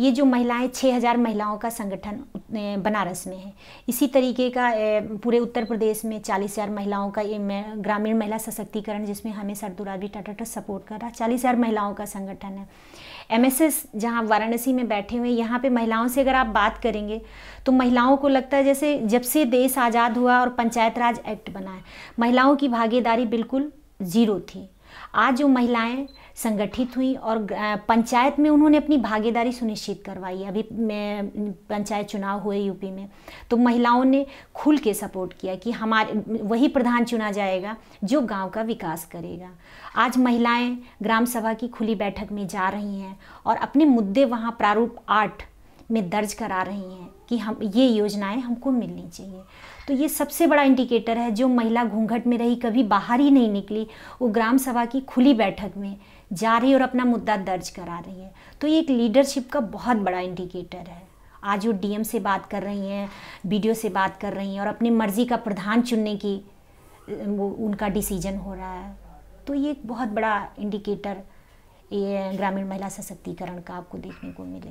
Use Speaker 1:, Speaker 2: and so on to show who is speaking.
Speaker 1: ये जो महिलाएं 6000 महिलाओं का संगठन बनारस में है इसी तरीके का पूरे उत्तर प्रदेश में 40000 महिलाओं का ये ग्रामीण महिला सशक्तिकरण जिसमें हमें सरदुराजी टाटा सपोर्ट कर रहा चालीस हज़ार महिलाओं का संगठन है एम एस एस जहाँ वाराणसी में बैठे हुए यहाँ पे महिलाओं से अगर आप बात करेंगे तो महिलाओं को लगता है जैसे जब से देश आज़ाद हुआ और पंचायत राज एक्ट बना है महिलाओं की भागीदारी बिल्कुल ज़ीरो थी आज जो महिलाएं संगठित हुई और पंचायत में उन्होंने अपनी भागीदारी सुनिश्चित करवाई अभी पंचायत चुनाव हुए यूपी में तो महिलाओं ने खुल के सपोर्ट किया कि हमारे वही प्रधान चुना जाएगा जो गांव का विकास करेगा आज महिलाएं ग्राम सभा की खुली बैठक में जा रही हैं और अपने मुद्दे वहाँ प्रारूप आठ में दर्ज करा रही हैं कि हम ये योजनाएं हमको मिलनी चाहिए तो ये सबसे बड़ा इंडिकेटर है जो महिला घूंघट में रही कभी बाहर ही नहीं निकली वो ग्राम सभा की खुली बैठक में जा रही और अपना मुद्दा दर्ज करा रही है तो ये एक लीडरशिप का बहुत बड़ा इंडिकेटर है आज वो डीएम से बात कर रही हैं बी से बात कर रही हैं और अपनी मर्ज़ी का प्रधान चुनने की वो उनका डिसीजन हो रहा है तो ये एक बहुत बड़ा इंडिकेटर ये ग्रामीण महिला सशक्तिकरण का आपको देखने को मिलेगा